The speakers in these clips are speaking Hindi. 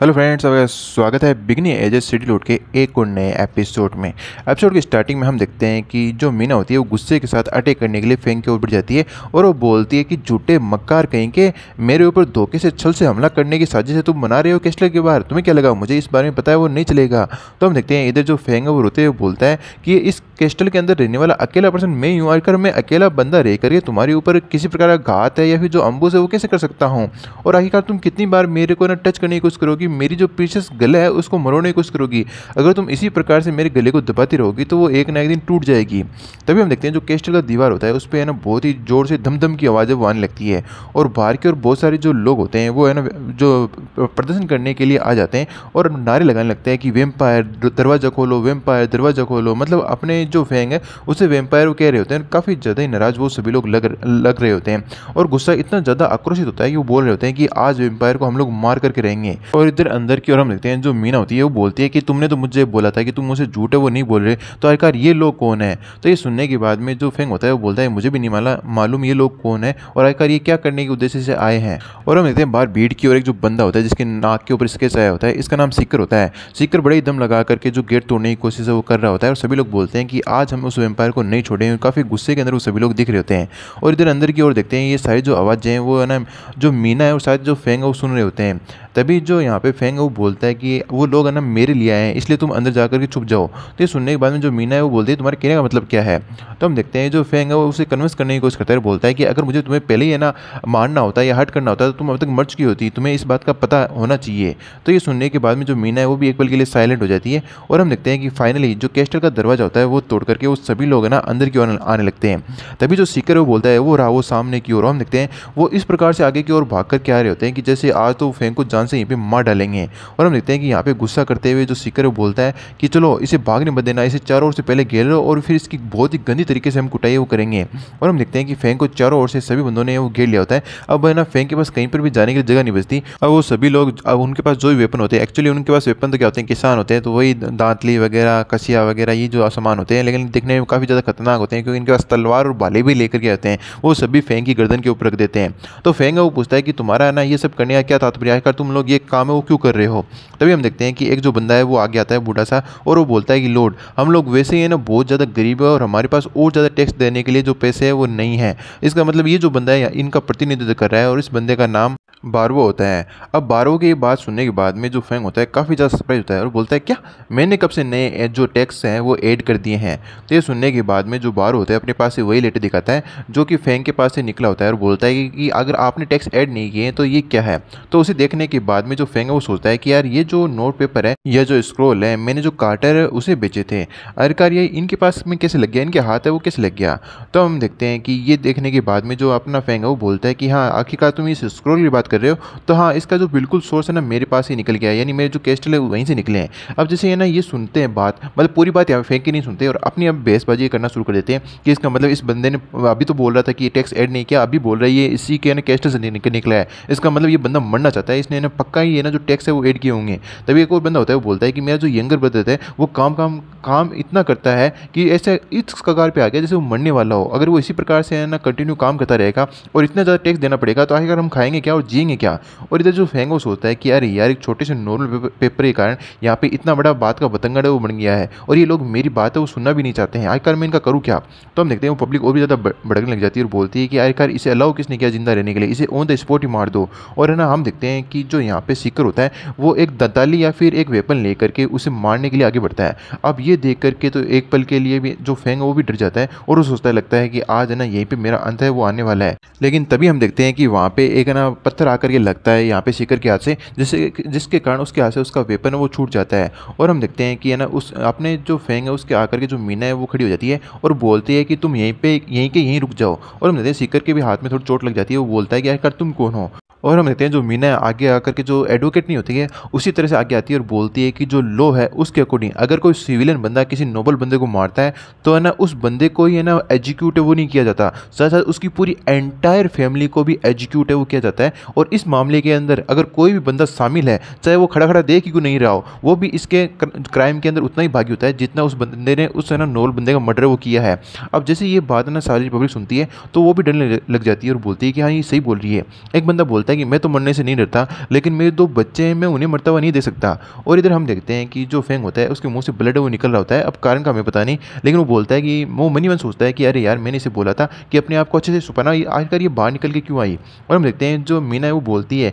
हेलो फ्रेंड्स आपका स्वागत है बिगनी एजेस सिटी लोड के एक और नए एपिसोड में एपिसोड की स्टार्टिंग में हम देखते हैं कि जो मीना होती है वो गुस्से के साथ अटैक करने के लिए फेंक के ऊपर जाती है और वो बोलती है कि झूठे मक्कार कहीं के मेरे ऊपर धोखे से छल से हमला करने की साजिश है तुम मना रहे हो कैसले के बाहर तुम्हें क्या लगा मुझे इस बारे में पता है वो नहीं चलेगा तो हम देखते हैं इधर जो फेंग है वो रोते हुए बोलता है कि इस कैस्टल के अंदर रहने वाला अकेला पर्सन मैं यूँ हूँ आकर मैं अकेला बंदा रह करके तुम्हारे ऊपर किसी प्रकार का घात है या फिर जो अंबूस है वो कैसे कर सकता हूँ और आखिरकार तुम कितनी बार मेरे को ना टच करने की कोशिश करोगी क्योंकि मेरी जो पीछस गला है उसको मरोड़ने की कोशिश करोगी अगर तुम इसी प्रकार से मेरे गले को दबाती रहोगी तो वो एक ना एक दिन टूट जाएगी तभी हम देखते हैं जो केस्टल का दीवार होता है उस पर है ना बहुत ही ज़ोर से धमधम की आवाज़ है वो आने लगती है और बाहर की और बहुत सारे जो लोग होते हैं वो है ना जो प्रदर्शन करने के लिए आ जाते हैं और नारे लगाने लगते हैं कि वेम्पायर दरवाज़ा खोलो वेम्पायर दरवाज़ा खोलो मतलब अपने जो फैंग है उसे वेम्पायर वो कह रहे होते हैं काफ़ी ज़्यादा ही नाराज़ वो सभी लोग लग लग रहे होते हैं और गुस्सा इतना ज़्यादा आक्रोशित होता है कि वो बोल रहे होते हैं कि आज वेम्पायर को हम लोग मार करके रहेंगे और इधर अंदर की ओर हम देखते हैं जो मीना होती है वो बोलती है कि तुमने तो मुझे बोला था कि तुम मुझे झूठे वो नहीं बोल रहे तो आखिरकार ये लोग कौन है तो ये सुनने के बाद में जो फेंग होता है वो बोलता है मुझे भी नहीं माला मालूम ये लोग कौन है और आखिरकार ये क्या करने के उद्देश्य से आए हैं और हम देखते हैं बाहर भीड़ की ओर एक जो बंदा होता है जिसके नाक के ऊपर स्केच आया होता है इसका नाम सीकर होता है सीकर बड़े दम लगा करके जो गेट तोड़ने की कोशिश है वो कर रहा होता है और सभी लोग बोलते हैं कि आज हम उस वेम्पायर को नहीं छोड़ेंगे काफ़ी गुस्से के अंदर वो सभी लोग दिख रहे होते हैं और इधर अंदर की ओर देखते हैं ये सारी जो आवाज़ें हैं वो है ना जो मीना है और शायद जो फेंग है वो सुन रहे होते हैं तभी जो यहाँ पे फेंग वो बोलता है कि वो लोग है ना मेरे लिए आए हैं इसलिए तुम अंदर जाकर के छुप जाओ तो ये सुनने के बाद में जो मीना है वो बोलती है तुम्हारे कहने का मतलब क्या है तो हम देखते हैं जो फेंग है वो उसे कन्विंस करने की कोशिश करता है बोलता है कि अगर मुझे तुम्हें पहले ही है ना मारना होता या हट करना होता तो तुम अब तक मर चुकी होती तुम्हें इस बात का पता होना चाहिए तो ये सुनने के बाद में जो मीना है वो भी एक पल के लिए साइलेंट हो जाती है और हम देखते हैं कि फाइनली जो कैस्टर का दरवाजा होता है वो तोड़ करके वो सभी लोग है ना अंदर की ओर आने लगते हैं तभी जो सीकर वो बोलता है वो रहा वो सामने की ओर हम देखते हैं वो इस प्रकार से आगे की ओर भाग कर के आ रहे होते हैं कि जैसे आज तो फेंग को जान से यहीं पर मार डालेंगे और हम देखते हैं कि यहाँ पे गुस्सा करते हुए जो सीकर है वो बोलता है कि चलो इसे भागने मत देना इसे चारों ओर से पहले घेर लो और फिर इसकी बहुत ही गंदी तरीके से हम कुटाई वो करेंगे और हम देखते हैं कि फैंग को चारों ओर से सभी बंदों ने वो घेर लिया होता है अब है ना फैंग के पास कहीं पर भी जाने की जगह नहीं बचती अब वो सभी लोग अब उनके पास जो भी वेपन होते हैं एक्चुअली उनके पास वेपन तो क्या होते हैं किसान होते हैं तो वही दांतली वगैरह कसिया वगैरह ये जो सामान होते हैं लेकिन देखने में काफ़ी ज़्यादा खतरनाक होते हैं क्योंकि इनके पास तलवार और बाले भी लेकर के आते हैं वो सभी फैंग की गर्दन के ऊपर रख देते हैं तो फैंग वो पूछता है कि तुम्हारा ना ये सब करने का क्या तात्पर्य आखिर तुम लोग ये काम है वो क्यों कर रहे हो तभी हम देखते हैं कि एक जो बंदा है वो आगे आता है बूढ़ा सा और वो बोलता है कि लोड हम लोग वैसे ही है ना बहुत ज़्यादा गरीब है और हमारे पास और ज़्यादा टैक्स देने के लिए जो पैसे है वो नहीं है इसका मतलब ये जो बंदा है इनका प्रतिनिधित्व कर रहा है और इस बंदे का नाम बारवो होता है अब बारवो की बात सुनने के बाद में जो फेंग होता है काफ़ी ज़्यादा सरप्राइज होता है और बोलता है क्या मैंने कब से नए जो टैक्स हैं वो ऐड कर दिए हैं तो ये सुनने के बाद में जो बारो होता है अपने पास से वही लेटर दिखाता है जो कि फेंग के पास से निकला होता है और बोलता है कि, अगर आपने टैक्स ऐड नहीं किए तो ये क्या है तो उसे देखने के बाद में जो फेंग है वो सोचता है कि यार ये जो नोट पेपर है या जो स्क्रोल है मैंने जो कार्टर उसे बेचे थे अरे कार ये इनके पास में कैसे लग गया इनके हाथ है वो कैसे लग गया तो हम देखते हैं कि ये देखने के बाद में जो अपना फेंग है वो बोलता है कि हाँ आखिरकार तुम इस स्क्रोल की बात कर कर रहे हो तो हाँ इसका जो बिल्कुल सोर्स है ना मेरे पास ही निकल गया है यानी मेरे जो केस्टल है वहीं से निकले हैं अब जैसे है ना ये सुनते हैं बात मतलब पूरी बात यहाँ फेंक के नहीं सुनते और अपनी अब बहसबाजी करना शुरू कर देते हैं कि इसका मतलब इस बंदे ने अभी तो बोल रहा था कि टैक्स एड नहीं किया अभी बोल रहा है ये इसी के ना कैस्टल से निकला है इसका मतलब ये बंदा मरना चाहता है इसने पक्का ही है ना जो टैक्स है वो एड किए होंगे तभी एक और बंदा होता है वो बोलता है कि मेरा जो यंगर ब्रदर है वो काम काम काम इतना करता है कि ऐसे इस कगार पर आ गया जैसे वो मरने वाला हो अगर वो इसी प्रकार से है ना कंटिन्यू काम करता रहेगा और इतना ज़्यादा टैक्स देना पड़ेगा तो आखिर हम खाएंगे क्या और जी करेंगे क्या और इधर जो फेंगो सोचता है कि अरे यार एक छोटे से नॉर्मल पेपर के कारण यहाँ पे इतना बड़ा बात का बतंगड़ है वो बन गया है और ये लोग मेरी बात है वो सुनना भी नहीं चाहते हैं आखिरकार मैं इनका करूँ क्या तो हम देखते हैं वो पब्लिक और भी ज़्यादा भड़कने लग जाती है और बोलती है कि आखिरकार इसे अलाउ किसने किया जिंदा रहने के लिए इसे ऑन द स्पॉट ही मार दो और है ना हम देखते हैं कि जो यहाँ पे सीकर होता है वो एक दताली या फिर एक वेपन लेकर के उसे मारने के लिए आगे बढ़ता है अब ये देख करके तो एक पल के लिए भी जो फेंग वो भी डर जाता है और वो सोचता है लगता है कि आज है ना यहीं पर मेरा अंत है वो आने वाला है लेकिन तभी हम देखते हैं कि वहाँ पे एक ना पत्थर अंदर आकर के लगता है यहाँ पे शेखर के हाथ से जिससे जिसके कारण उसके हाथ से उसका वेपन है वो छूट जाता है और हम देखते हैं कि है ना उस अपने जो फेंग है उसके आकर के जो मीना है वो खड़ी हो जाती है और बोलती है कि तुम यहीं पे यहीं के यहीं रुक जाओ और हम देखते हैं शेखर के भी हाथ में थोड़ी चोट लग जाती है वो बोलता है कि आखिर तुम कौन हो और हम देखते हैं जो मीना है आगे आकर के जो एडवोकेट नहीं होती है उसी तरह से आगे आती है और बोलती है कि जो लॉ है उसके अकॉर्डिंग अगर कोई सिविलियन बंदा किसी नोबल बंदे को मारता है तो है ना उस बंदे को ही है ना एग्जीक्यूट वो नहीं किया जाता साथ साथ उसकी पूरी एंटायर फैमिली को भी एग्जीक्यूट वो किया जाता है और इस मामले के अंदर अगर कोई भी बंदा शामिल है चाहे वो खड़ा खड़ा देख ही क्यों नहीं रहा हो वो भी इसके क्राइम के अंदर उतना ही भागी होता है जितना उस बंदे ने उस है ना नोल बंदे का मर्डर वो किया है अब जैसे ये बात ना सारी पब्लिक सुनती है तो वो भी डरने लग जाती है और बोलती है कि हाँ ये सही बोल रही है एक बंदा बोलता है कि मैं तो मरने से नहीं डरता लेकिन मेरे दो बच्चे हैं मैं उन्हें मरता हुआ नहीं दे सकता और इधर हम देखते हैं कि जो फेंग होता है उसके मुँह से ब्लड वो निकल रहा होता है अब कारण का हमें पता नहीं लेकिन वो बोलता है कि वो मनी मन सोचता है कि अरे यार मैंने इसे बोला था कि अपने आप को अच्छे से छुपाना आखिरकार ये बाहर निकल के क्यों आई और हम देखते हैं जो मीना है वो बोलती है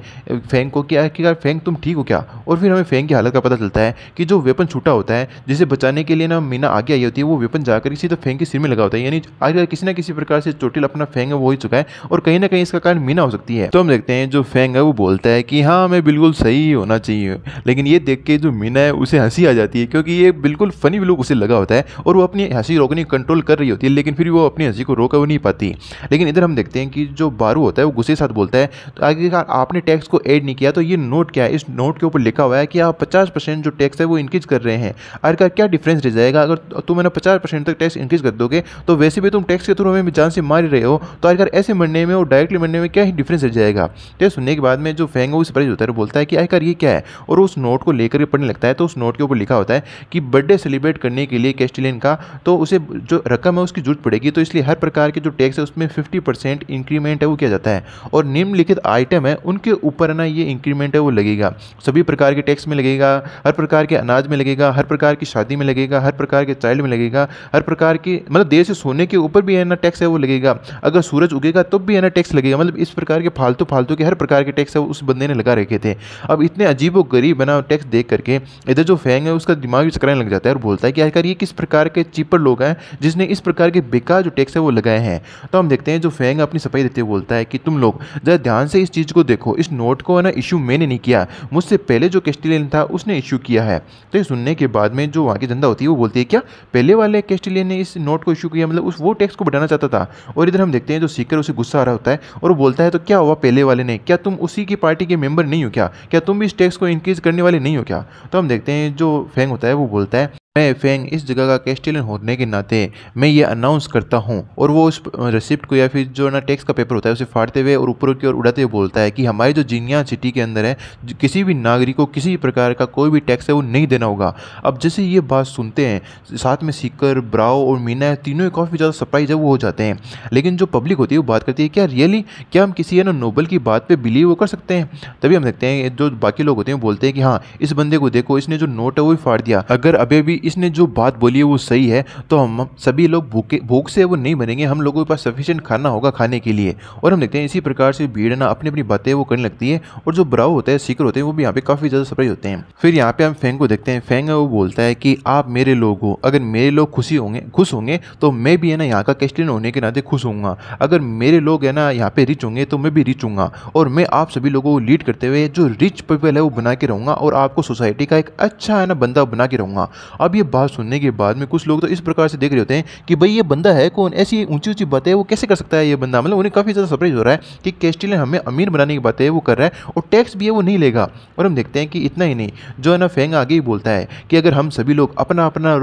फेंग को कि आखिरकार फेंग तुम ठीक हो क्या और फिर हमें फेंग की हालत का पता चलता है कि जो वेपन छूटा होता है जिसे बचाने के लिए ना मीना आगे आई होती है वो वेपन जाकर किसी तो फेंग के सिर में लगा होता है यानी आखिरकार किसी ना किसी प्रकार से चोटिल अपना फेंग है वो ही चुका है और कहीं ना कहीं इसका कारण मीना हो सकती है तो हम देखते हैं जो फेंग है वो बोलता है कि हाँ हमें बिल्कुल सही होना चाहिए लेकिन ये देख के जो मीना है उसे हंसी आ जाती है क्योंकि ये बिल्कुल फ़नी लुक उसे लगा होता है और वो अपनी हंसी रोकने की कंट्रोल कर रही होती है लेकिन फिर वो अपनी हंसी को रोका वो नहीं पाती लेकिन इधर हम देखते हैं कि जो बारू होता है वो गुस्से के साथ बोलता है तो आगे के साथ आपने टैक्स को ऐड नहीं किया तो ये नोट क्या है इस नोट के ऊपर लिखा हुआ है कि आप पचास परसेंट जो टैक्स है वो इंक्रीज कर रहे हैं अरे का क्या डिफरेंस रह जाएगा अगर तो, तुम मैंने पचास परसेंट तक टैक्स इंक्रीज कर दोगे तो वैसे भी तुम टैक्स के थ्रू हमें जान से मार रहे हो तो आखिर ऐसे मरने में और डायरेक्टली मरने में क्या ही डिफरेंस रह जाएगा तो सुनने के बाद में जो फैंग है वो सरप्राइज होता है बोलता है कि आखिर ये क्या है और उस नोट को लेकर पढ़ने लगता है तो उस नोट के ऊपर लिखा होता है कि बर्थडे सेलिब्रेट करने के लिए कैस्टिलियन का तो उसे जो रकम है उसकी जरूरत पड़ेगी तो इसलिए हर प्रकार के जो टैक्स है उसमें फिफ्टी इंक्रीमेंट है वो किया जाता है और निम्नलिखित आइटम आइटम है उनके ऊपर ना ये इंक्रीमेंट है वो लगेगा सभी प्रकार के टैक्स में लगेगा हर प्रकार के अनाज में लगेगा हर प्रकार की शादी में लगेगा हर प्रकार के चाइल्ड में लगेगा हर प्रकार की मतलब देश से सोने के ऊपर भी है ना टैक्स है वो लगेगा अगर सूरज उगेगा तब भी है ना टैक्स लगेगा मतलब इस प्रकार के फालतू फालतू के हर प्रकार के टैक्स है उस बंदे ने लगा रखे थे अब इतने अजीब गरीब गरीब बना टैक्स देख करके इधर जो फैंग है उसका दिमाग भी चकराने लग जाता है और बोलता है कि आखिर ये किस प्रकार के चीपर लोग हैं जिसने इस प्रकार के बेकार जो टैक्स है वो लगाए हैं तो हम देखते हैं जो फैंग अपनी सफाई देते हुए बोलता है कि तुम लोग ज़रा ध्यान से इस चीज़ चीज़ को देखो इस नोट को है ना इशू मैंने नहीं किया मुझसे पहले जो कैस्टिलियन था उसने इशू किया है तो ये सुनने के बाद में जो वहाँ की जनता होती है वो बोलती है क्या पहले वाले कैस्टिलियन ने इस नोट को इशू किया मतलब उस वो टैक्स को बढ़ाना चाहता था और इधर हम देखते हैं जो सीकर उसे गुस्सा आ रहा होता है और वो बोलता है तो क्या हुआ पहले वाले ने क्या तुम उसी की पार्टी के मेंबर नहीं हो क्या क्या तुम भी इस टैक्स को इंक्रीज़ करने वाले नहीं हो क्या तो हम देखते हैं जो फैंग होता है वो बोलता है मैं फेंग इस जगह का कैस्टिलियन होने के नाते मैं ये अनाउंस करता हूँ और वो उस रिसिप्ट को या फिर जो ना टैक्स का पेपर होता है उसे फाड़ते हुए और ऊपर की ओर उड़ाते हुए बोलता है कि हमारी जो जिनिया सिटी के अंदर है किसी भी नागरिक को किसी भी प्रकार का कोई भी टैक्स है वो नहीं देना होगा अब जैसे ये बात सुनते हैं साथ में सीकर ब्राओ और मीना तीनों काफ़ी ज़्यादा सरप्राइज है वो हो जाते हैं लेकिन जो पब्लिक होती है वो बात करती है क्या रियली क्या हम किसी है ना नोबल की बात पर बिलीव वो कर सकते हैं तभी हम देखते हैं जो बाकी लोग होते हैं बोलते हैं कि हाँ इस बंदे को देखो इसने जो नोट है वो फाड़ दिया अगर अभी भी इसने जो बात बोली है वो सही है तो हम सभी लोग भूखे भूख से वो नहीं बनेंगे हम लोगों के पास सफिशेंट खाना होगा खाने के लिए और हम देखते हैं इसी प्रकार से भीड़ ना अपनी अपनी बातें वो करने लगती है और जो ब्राउ होता है सीकर होते हैं वो भी यहाँ पे काफ़ी ज़्यादा सरप्राइज होते हैं फिर यहाँ पे हम फेंग को देखते हैं फेंग वो बोलता है कि आप मेरे लोग हो अगर मेरे लोग खुशी होंगे खुश होंगे तो मैं भी है ना यहाँ का कैस्टिन होने के नाते खुश हूँ अगर मेरे लोग है ना यहाँ पे रिच होंगे तो मैं भी रिच हूँगा और मैं आप सभी लोगों को लीड करते हुए जो रिच पीपल है वो बना के रहूँगा और आपको सोसाइटी का एक अच्छा है ना बंदा बना के रहूँगा अब अब ये बात सुनने के बाद में कुछ लोग तो इस प्रकार से देख रहे होते हैं कि भाई ये बंदा है कौन ऐसी ऊंची ऊंची बातें वो कैसे कर सकता है ये बंदा मतलब उन्हें काफ़ी ज़्यादा सरप्राइज हो रहा है कि कैस्टिलियन हमें अमीर बनाने की बातें वो कर रहा है और टैक्स भी है वो नहीं लेगा और हम देखते हैं कि इतना ही नहीं जो है ना फेंग आगे ही बोलता है कि अगर हम सभी लोग अपना अपना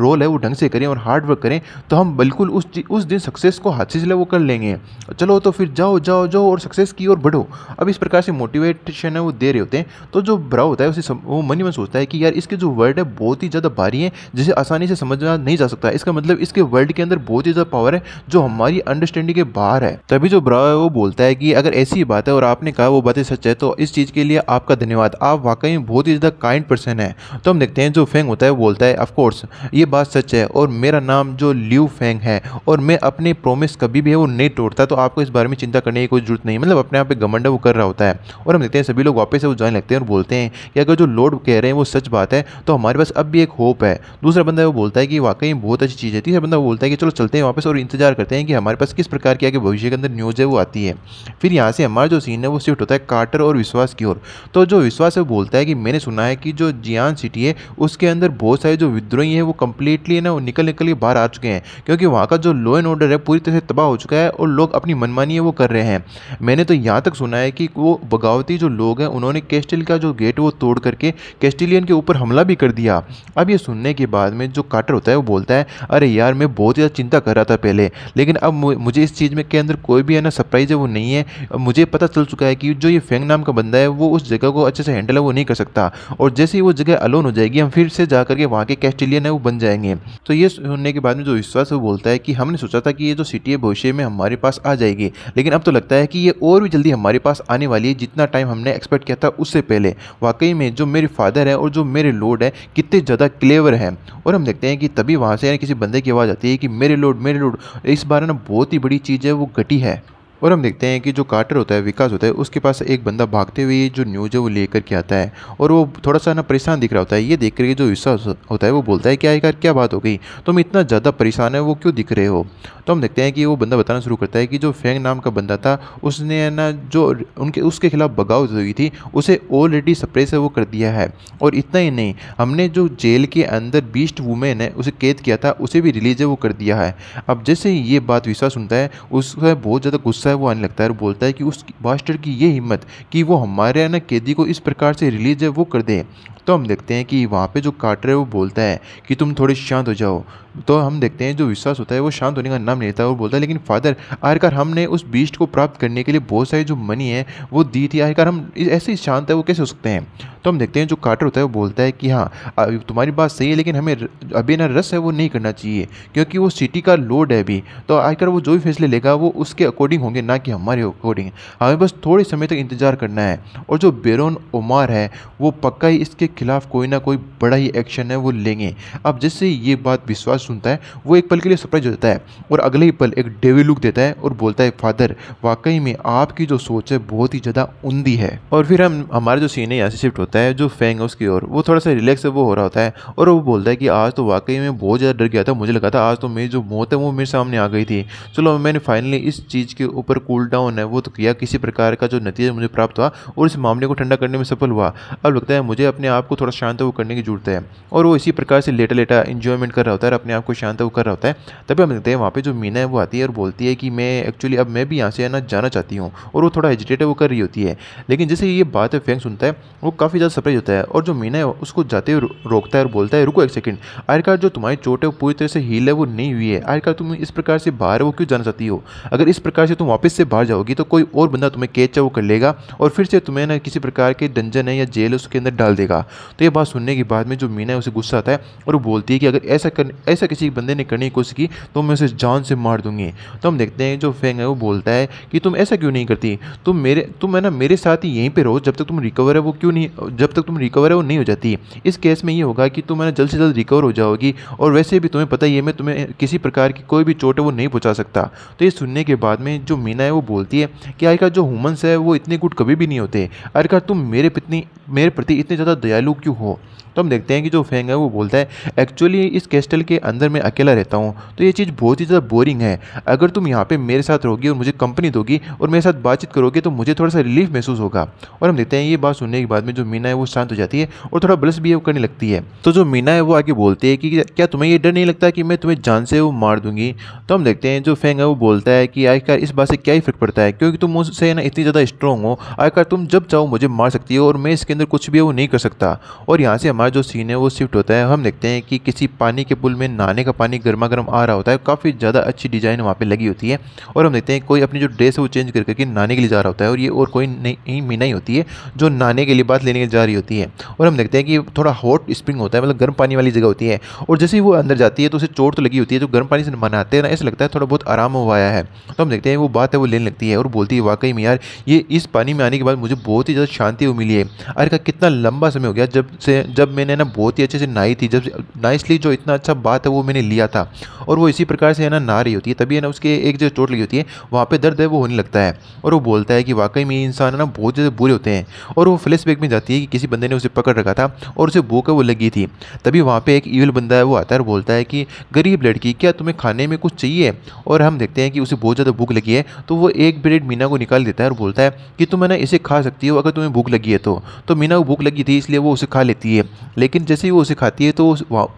रोल है वो ढंग से करें और हार्ड वर्क करें तो हम बिल्कुल उस उस दिन सक्सेस को हाथ से वो कर लेंगे चलो तो फिर जाओ जाओ जाओ और सक्सेस की ओर बढ़ो अब इस प्रकार से मोटिवेशन है वो दे रहे होते हैं तो जो ब्रा होता है उसे वो मन ही मन सोचता है कि यार इसके जो वर्ड है बहुत ही ज़्यादा पा रही है जिसे आसानी से समझना नहीं जा सकता इसका मतलब इसके वर्ल्ड के अंदर बहुत ही ज़्यादा पावर है जो हमारी अंडरस्टैंडिंग के बाहर है तभी जो ब्रा है वो बोलता है कि अगर ऐसी बात है और आपने कहा वो बातें सच है तो इस चीज़ के लिए आपका धन्यवाद आप वाकई में बहुत ही ज़्यादा काइंड पर्सन है तो हम देखते हैं जो फेंग होता है बोलता है ऑफकोर्स ये बात सच है और मेरा नाम जो ल्यू फेंग है और मैं अपने प्रोमिस कभी भी है वो नहीं तोड़ता तो आपको इस बारे में चिंता करने की कोई जरूरत नहीं मतलब अपने आप पर घमंड वो कर रहा होता है और हम देखते हैं सभी लोग वापस से वो जाने लगते हैं और बोलते हैं कि अगर जो लोड कह रहे हैं वो सच बात है तो हमारे पास अब भी एक होप होप है दूसरा बंदा वो बोलता है कि वाकई बहुत अच्छी चीज़ है तीसरा बंदा वो बोलता है कि चलो चलते हैं वापस और इंतजार करते हैं कि हमारे पास किस प्रकार की आगे भविष्य के अंदर न्यूज़ है वो आती है फिर यहाँ से हमारा जो सीन है वो शिफ्ट होता है कार्टर और विश्वास की ओर तो जो विश्वास है वो बोलता है कि मैंने सुना है कि जो जियान सिटी है उसके अंदर बहुत सारे जो विद्रोही हैं वो कम्प्लीटली ना वो निकल निकल के बाहर आ चुके हैं क्योंकि वहाँ का जो लॉ एंड ऑर्डर है पूरी तरह से तबाह हो चुका है और लोग अपनी मनमानी है वो कर रहे हैं मैंने तो यहाँ तक सुना है कि वो बगावती जो लोग हैं उन्होंने कैस्टिल का जो गेट वो तोड़ करके कैस्टिलियन के ऊपर हमला भी कर दिया अब ये सुनने के बाद में जो काटर होता है वो बोलता है अरे यार मैं बहुत ज़्यादा चिंता कर रहा था पहले लेकिन अब मुझे इस चीज़ में के अंदर कोई भी है ना सरप्राइज है वो नहीं है मुझे पता चल चुका है कि जो ये फेंग नाम का बंदा है वो उस जगह को अच्छे से हैंडल है वो नहीं कर सकता और जैसे ही वो जगह अलोन हो जाएगी हम फिर से जा करके वहाँ के कैस्टिलियन है वो बन जाएंगे तो ये सुनने के बाद में जो विश्वास है वो बोलता है कि हमने सोचा था कि ये जो सिटी है भविष्य में हमारे पास आ जाएगी लेकिन अब तो लगता है कि ये और भी जल्दी हमारे पास आने वाली है जितना टाइम हमने एक्सपेक्ट किया था उससे पहले वाकई में जो मेरे फादर है और जो मेरे लोड है कितने ज़्यादा क्लियर क्लेवर है और हम देखते हैं कि तभी वहाँ से किसी बंदे की आवाज़ आती है कि मेरे लोड मेरे लोड इस बार ना बहुत ही बड़ी चीज़ है वो घटी है और हम देखते हैं कि जो कार्टर होता है विकास होता है उसके पास एक बंदा भागते हुए जो न्यूज है वो लेकर के आता है और वो थोड़ा सा ना परेशान दिख रहा होता है ये देख करके जो विश्वास होता है वो बोलता है कि यार क्या बात हो गई तुम इतना ज़्यादा परेशान है वो क्यों दिख रहे हो तो हम देखते हैं कि वो बंदा बताना शुरू करता है कि जो फेंग नाम का बंदा था उसने ना जो उनके उसके खिलाफ बगावत हुई थी उसे ऑलरेडी सप्रेस वो कर दिया है और इतना ही नहीं हमने जो जेल के अंदर बीस्ट वुमेन है उसे कैद किया था उसे भी रिलीज है वो कर दिया है अब जैसे ही ये बात विश्वास सुनता है उसका बहुत ज़्यादा गुस्सा है वो आने लगता है और बोलता है कि उस बास्टर की ये हिम्मत कि वो हमारे ना कैदी को इस प्रकार से रिलीज है वो कर दें तो हम देखते हैं कि वहाँ पे जो काट रहे वो बोलता है कि तुम थोड़े शांत हो जाओ तो हम देखते हैं जो विश्वास होता है वो शांत होने का नाम नहीं लेता वो बोलता है लेकिन फादर आखिरकार हमने उस बीस्ट को प्राप्त करने के लिए बहुत सारी जो मनी है वो दी थी आखिरकार हम ऐसे ही शांत है वो कैसे हो सकते हैं तो हम देखते हैं जो काटर होता है वो बोलता है कि हाँ तुम्हारी बात सही है लेकिन हमें अभी ना रस है वो नहीं करना चाहिए क्योंकि वो सिटी का लोड है अभी तो आखिरकार वो जो भी फैसले लेगा वो उसके अकॉर्डिंग होंगे ना कि हमारे अकॉर्डिंग हमें बस थोड़े समय तक इंतज़ार करना है और जो बेरोन उमार है वो पक्का ही इसके खिलाफ कोई ना कोई बड़ा ही एक्शन है वो लेंगे अब जिससे ये बात विश्वास सुनता है वो एक पल के लिए सरप्राइज हो जाता है और अगले ही पल एक डेवी लुक देता है और बोलता है फादर वाकई में आपकी जो सोच है बहुत ही ज़्यादा उंदी है और फिर हम हमारा जो सीन है यहाँ से शिफ्ट होता है जो फैंग है उसकी ओर वो थोड़ा सा रिलैक्स वो हो रहा होता है और वो बोलता है कि आज तो वाकई में बहुत ज़्यादा डर गया था मुझे लगा था आज तो मेरी जो मौत है वो मेरे सामने आ गई थी चलो मैंने फाइनली इस चीज़ के ऊपर कूल डाउन है वो तो किया किसी प्रकार का जो नतीजा मुझे प्राप्त हुआ और इस मामले को ठंडा करने में सफल हुआ अब लगता है मुझे अपने आप आपको थोड़ा शांत वो करने की जरूरत है और वो इसी प्रकार से लेटा लेटा इन्जॉयमेंट कर रहा होता है और अपने आप को शांत वो कर रहा होता है तभी हम देखते हैं वहाँ पर जो मीना है वो आती है और बोलती है कि मैं एक्चुअली अब मैं भी यहाँ से ना जाना चाहती हूँ और वो थोड़ा एजिटेट वो कर रही होती है लेकिन जैसे ये बात है फैंग सुनता है वो काफ़ी ज़्यादा सरप्राइज होता है और जो मीना है उसको जाते हुए रोकता है और बोलता है रुको एक सेकेंड आखिरकार जो तुम्हारी चोट है वो पूरी तरह से हील है वो नहीं हुई है आखिरकार तुम इस प्रकार से बाहर वो क्यों जाना चाहती हो अगर इस प्रकार से तुम वापस से बाहर जाओगी तो कोई और बंदा तुम्हें कैच है वो कर लेगा और फिर से तुम्हें ना किसी प्रकार के डंजन है या जेल है उसके अंदर डाल देगा तो ये बात सुनने के बाद में जो मीना है उसे गुस्सा आता है और वो बोलती है कि अगर ऐसा कर ऐसा किसी बंदे ने करने की कोशिश की तो मैं उसे जान से मार दूंगी तो हम देखते हैं जो फेंग है वो बोलता है कि तुम ऐसा क्यों नहीं करती तुम मेरे तुम है ना मेरे साथ ही यहीं पर रहो जब तक तुम रिकवर है वो क्यों नहीं जब तक तुम रिकवर है वो नहीं हो जाती इस केस में ये होगा कि तुम है ना जल्द से जल्द रिकवर हो जाओगी और वैसे भी तुम्हें पता ही है मैं तुम्हें किसी प्रकार की कोई भी चोट है वो नहीं पहुँचा सकता तो ये सुनने के बाद में जो मीना है वो बोलती है कि आखिरकार जो हुमन्स है वो इतने गुड कभी भी नहीं होते आखिरकार तुम मेरे पत्नी मेरे प्रति इतने ज़्यादा दया પહેલું ક્યુ હો तो हम देखते हैं कि जो फेंग है वो बोलता है एक्चुअली इस कैस्टल के अंदर मैं अकेला रहता हूँ तो ये चीज़ बहुत ही ज़्यादा बोरिंग है अगर तुम यहाँ पर मेरे साथ रहोगी और मुझे कंपनी दोगी और मेरे साथ बातचीत करोगे तो मुझे थोड़ा सा रिलीफ महसूस होगा और हम देखते हैं ये बात सुनने के बाद में जो मीना है वो शांत हो जाती है और थोड़ा ब्लस बिहेव करने लगती है तो जो मीना है वो आगे बोलती है कि क्या तुम्हें ये डर नहीं लगता कि मैं तुम्हें जान से वो मार दूंगी तो हम देखते हैं जो फेंग है वो बोलता है कि आखिरकार इस बात से क्या ही फर्क पड़ता है क्योंकि तुम मुझसे ना इतनी ज़्यादा स्ट्रॉन्ग हो आखिरकार तुम जब चाहो मुझे मार सकती हो और मैं इसके अंदर कुछ भी वो नहीं कर सकता और यहाँ से हमारे हमारा जो सीन है वो शिफ्ट होता है हम देखते हैं कि किसी पानी के पुल में नहाने का पानी गर्मा गर्म आ रहा होता है काफ़ी ज़्यादा अच्छी डिज़ाइन वहाँ पर लगी होती है और हम देखते हैं कोई अपनी जो ड्रेस है वो चेंज करके कि नहाने के लिए जा रहा होता है और ये और कोई नहीं मीना ही होती है जो नहाने के लिए बात लेने के जा रही होती है और हम देखते हैं कि थोड़ा हॉट स्प्रिंग होता है मतलब गर्म पानी वाली जगह होती है और जैसे ही वो अंदर जाती है तो उसे चोट तो लगी होती है जो गर्म पानी से मनाते हैं ना ऐसा लगता है थोड़ा बहुत आराम हो आया है तो हम देखते हैं वो बात है वो लेने लगती है और बोलती है वाकई में यार ये इस पानी में आने के बाद मुझे बहुत ही ज़्यादा शांति वो मिली है अरे का कितना लंबा समय हो गया जब से जब मैंने ना बहुत ही अच्छे से नाई थी जब नाइसली जो इतना अच्छा बात है वो मैंने लिया था और वो इसी प्रकार से है ना ना रही होती है तभी है ना उसके एक जो चोट लगी होती है वहाँ पर दर्द है वो होने लगता है और वो बोलता है कि वाकई में इंसान है ना बहुत ज़्यादा बुरे होते हैं और वो फ्लैशबैक में जाती है कि किसी बंदे ने उसे पकड़ रखा था और उसे भूख है वो लगी थी तभी वहाँ पर एक ईवल बंदा है वो आता है और बोलता है कि गरीब लड़की क्या तुम्हें खाने में कुछ चाहिए और हम देखते हैं कि उसे बहुत ज़्यादा भूख लगी है तो वो एक ब्रेड मीना को निकाल देता है और बोलता है कि तुम है ना इसे खा सकती हो अगर तुम्हें भूख लगी है तो, तो मीना को भूख लगी थी इसलिए वो उसे खा लेती है लेकिन जैसे ही वो खाती है तो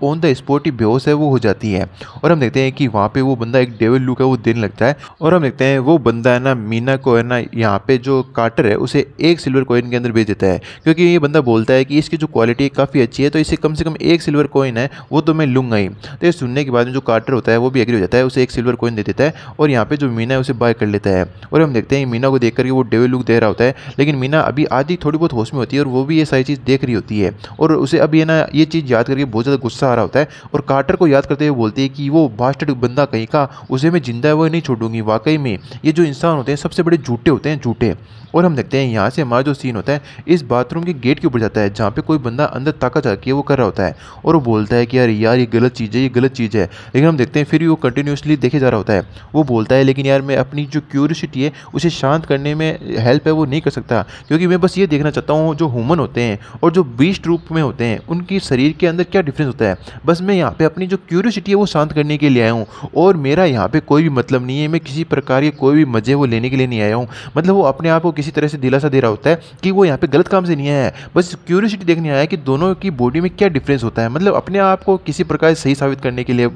ऑन द स्पॉट ही बेहोश है वो हो जाती है और हम देखते हैं कि वहाँ पे वो बंदा एक डेविल लुक है वो दिन लगता है और हम देखते हैं वो बंदा है ना मीना को है ना यहाँ पे जो कार्टर है उसे एक सिल्वर कॉइन के अंदर भेज देता है क्योंकि ये बंदा बोलता है कि इसकी जो क्वालिटी काफ़ी अच्छी है तो इसे कम से कम एक सिल्वर कॉइन है वो तो मैं लूँगा ही तो ये सुनने के बाद में जो कार्टर होता है वो भी एग्री हो जाता है उसे एक सिल्वर कॉइन दे देता है और यहाँ पर जो मीना है उसे बाय कर लेता है और हम देखते हैं मीना को देख करके वो डेविल लुक दे रहा होता है लेकिन मीना अभी आधी थोड़ी बहुत होश में होती है और वो भी ये सारी चीज़ देख रही होती है और उसे उसे अब ये ना ये चीज़ याद करके बहुत ज़्यादा गुस्सा आ रहा होता है और कार्टर को याद करते हुए बोलती है कि वो बास्टर्ड बंदा कहीं का उसे मैं जिंदा है वो नहीं छोड़ूंगी वाकई में ये जो इंसान होते हैं सबसे बड़े झूठे होते हैं झूठे और हम देखते हैं यहाँ से हमारा जो सीन होता है इस बाथरूम के गेट के ऊपर जाता है जहाँ पे कोई बंदा अंदर ताका जाके वो कर रहा होता है और वो बोलता है कि यार यार ये गलत चीज़ है ये गलत चीज़ है लेकिन हम देखते हैं फिर वो कंटिन्यूसली देखे जा रहा होता है वो बोलता है लेकिन यार मैं अपनी जो क्यूरियसिटी है उसे शांत करने में हेल्प है वो नहीं कर सकता क्योंकि मैं बस ये देखना चाहता हूँ जो ह्यूमन होते हैं और जो बीस्ट रूप में होते हैं होते हैं उनके शरीर के अंदर क्या डिफरेंस होता है बस मैं यहाँ पे अपनी जो क्यूरियोसिटी है वो शांत करने के लिए आया हूँ और मेरा यहाँ पे कोई भी मतलब नहीं है मैं किसी प्रकार के कोई भी मज़े वो लेने के लिए नहीं आया हूँ मतलब वो अपने आप को किसी तरह से दिलासा दे रहा होता है कि वो यहाँ पर गलत काम से नहीं आया है बस क्यूरियोसिटी देखने आया है कि दोनों की बॉडी में क्या डिफरेंस होता है मतलब अपने आप को किसी प्रकार से सही साबित करने के लिए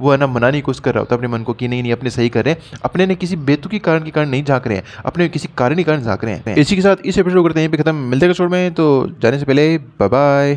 वो है ना मनाने की कोशिश कर रहा होता है अपने मन को कि नहीं नहीं अपने सही कर रहे हैं अपने ने किसी बेतुकी कारण के कारण नहीं झाँक रहे हैं अपने किसी कारण के कारण झाँक रहे हैं इसी के साथ इस एपिसोड करते हैं खत्म मिलते हैं छोड़ में तो जाने से पहले बाय बाय